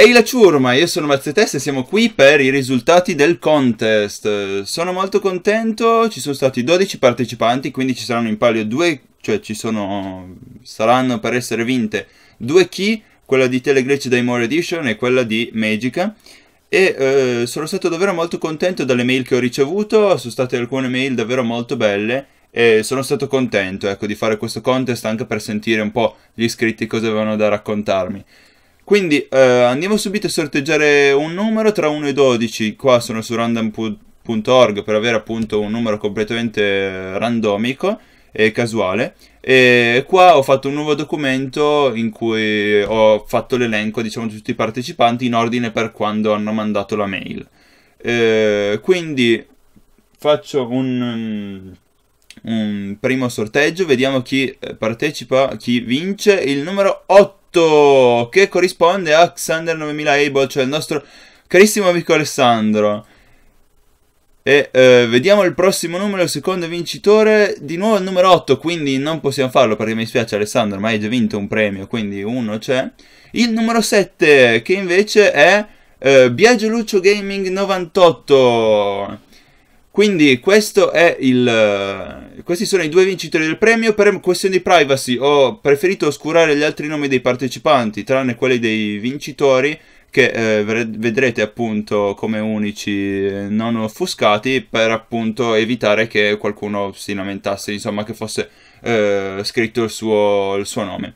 Ehi la ciurma, io sono Mazzetest e siamo qui per i risultati del contest. Sono molto contento, ci sono stati 12 partecipanti, quindi ci saranno in palio due, cioè ci sono, saranno per essere vinte due key, quella di Telegrecce Daimore Edition e quella di Magica. E eh, sono stato davvero molto contento dalle mail che ho ricevuto, sono state alcune mail davvero molto belle e sono stato contento ecco, di fare questo contest anche per sentire un po' gli iscritti cosa avevano da raccontarmi. Quindi eh, andiamo subito a sorteggiare un numero tra 1 e 12. Qua sono su random.org per avere appunto un numero completamente randomico e casuale. E qua ho fatto un nuovo documento in cui ho fatto l'elenco, diciamo, di tutti i partecipanti in ordine per quando hanno mandato la mail. Eh, quindi faccio un, un, primo sorteggio, vediamo chi eh, partecipa, chi vince. Il numero 8 8 che corrisponde a Xander 9000 Able, cioè il nostro carissimo amico Alessandro. E eh, vediamo il prossimo numero, il secondo vincitore, di nuovo il numero 8, quindi non possiamo farlo perché mi spiace Alessandro, ma hai già vinto un premio, quindi uno c'è. Il numero 7 che invece è eh, Biagio Lucio Gaming 98. Quindi il, eh, questi sono i due vincitori del premio. Per questioni di privacy ho preferito oscurare gli altri nomi dei partecipanti, tranne quelli dei vincitori, che eh, vedrete appunto come unici eh, non offuscati, per appunto evitare che qualcuno si lamentasse, insomma che fosse eh, scritto il suo, il suo nome.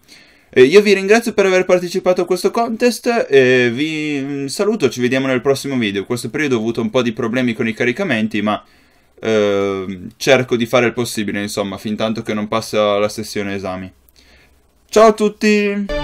Eh, io vi ringrazio per aver partecipato a questo contest, eh, vi mm, saluto, ci vediamo nel prossimo video. In questo periodo ho avuto un po' di problemi con i caricamenti, ma eh, cerco di fare il possibile, insomma, fin tanto che non passa la sessione esami. Ciao a tutti!